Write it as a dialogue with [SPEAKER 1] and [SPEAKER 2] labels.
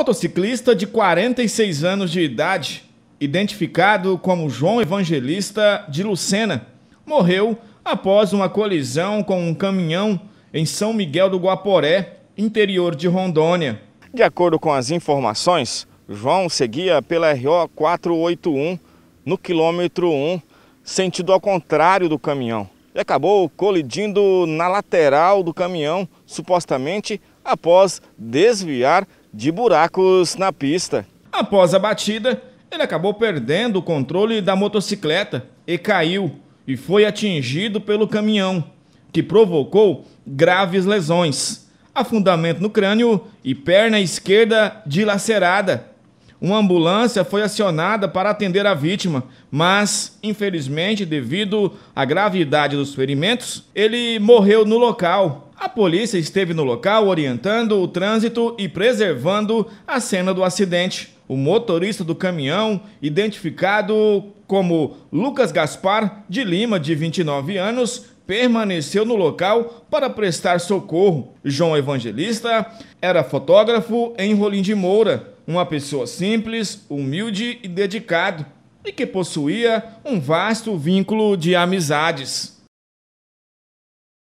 [SPEAKER 1] Motociclista de 46 anos de idade, identificado como João Evangelista de Lucena, morreu após uma colisão com um caminhão em São Miguel do Guaporé, interior de Rondônia. De acordo com as informações, João seguia pela RO 481 no quilômetro 1, sentido ao contrário do caminhão, e acabou colidindo na lateral do caminhão, supostamente após desviar de buracos na pista. Após a batida, ele acabou perdendo o controle da motocicleta e caiu e foi atingido pelo caminhão, que provocou graves lesões, afundamento no crânio e perna esquerda dilacerada. Uma ambulância foi acionada para atender a vítima, mas, infelizmente, devido à gravidade dos ferimentos, ele morreu no local polícia esteve no local orientando o trânsito e preservando a cena do acidente. O motorista do caminhão, identificado como Lucas Gaspar de Lima, de 29 anos, permaneceu no local para prestar socorro. João Evangelista era fotógrafo em Rolim de Moura, uma pessoa simples, humilde e dedicado, e que possuía um vasto vínculo de amizades.